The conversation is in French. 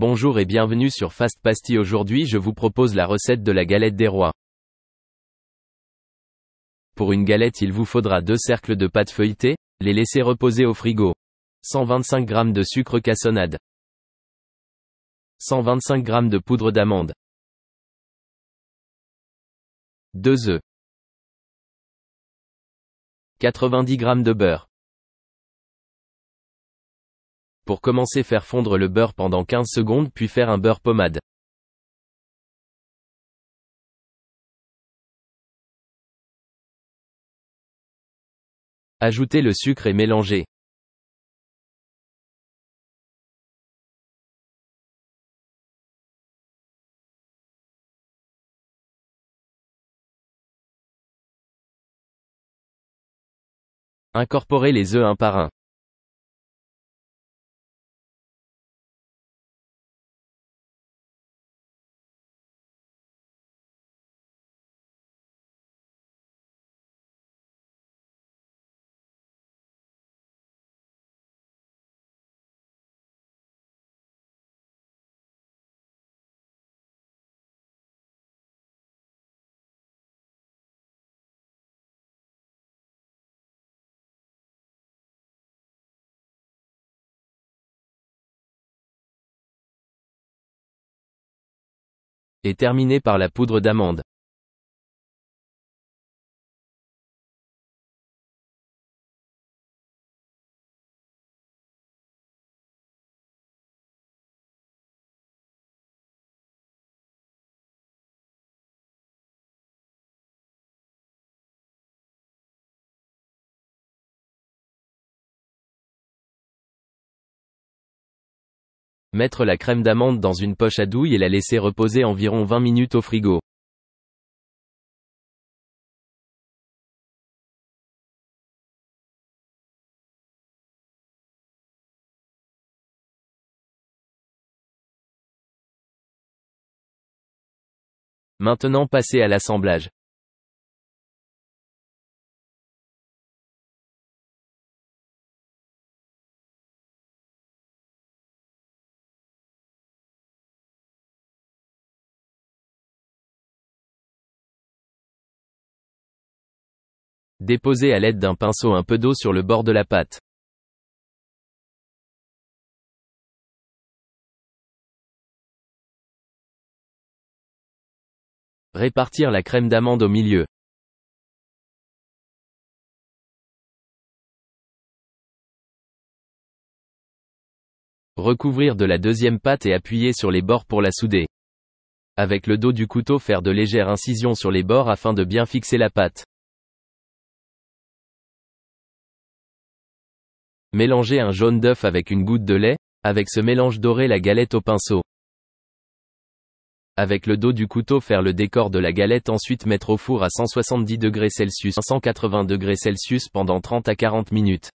Bonjour et bienvenue sur Fast Pasty. Aujourd'hui, je vous propose la recette de la galette des rois. Pour une galette, il vous faudra deux cercles de pâte feuilletée, les laisser reposer au frigo. 125 g de sucre cassonade. 125 g de poudre d'amande. 2 œufs. 90 g de beurre. Pour commencer faire fondre le beurre pendant 15 secondes puis faire un beurre pommade. Ajoutez le sucre et mélangez. Incorporez les œufs un par un. et terminé par la poudre d'amande. Mettre la crème d'amande dans une poche à douille et la laisser reposer environ 20 minutes au frigo. Maintenant passez à l'assemblage. Déposer à l'aide d'un pinceau un peu d'eau sur le bord de la pâte. Répartir la crème d'amande au milieu. Recouvrir de la deuxième pâte et appuyer sur les bords pour la souder. Avec le dos du couteau faire de légères incisions sur les bords afin de bien fixer la pâte. mélangez un jaune d'œuf avec une goutte de lait, avec ce mélange doré la galette au pinceau. Avec le dos du couteau faire le décor de la galette ensuite mettre au four à 170 degrés Celsius 180 pendant 30 à 40 minutes.